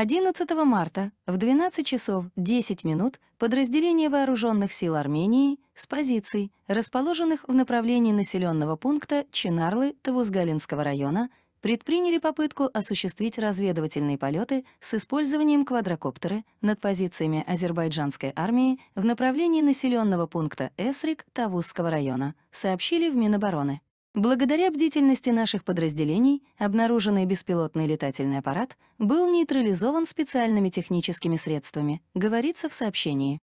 11 марта в 12 часов 10 минут подразделение вооруженных сил Армении с позиций, расположенных в направлении населенного пункта Чинарлы Тавузгалинского района, предприняли попытку осуществить разведывательные полеты с использованием квадрокоптера над позициями азербайджанской армии в направлении населенного пункта Эсрик Тавузского района, сообщили в Минобороны. Благодаря бдительности наших подразделений обнаруженный беспилотный летательный аппарат был нейтрализован специальными техническими средствами, говорится в сообщении.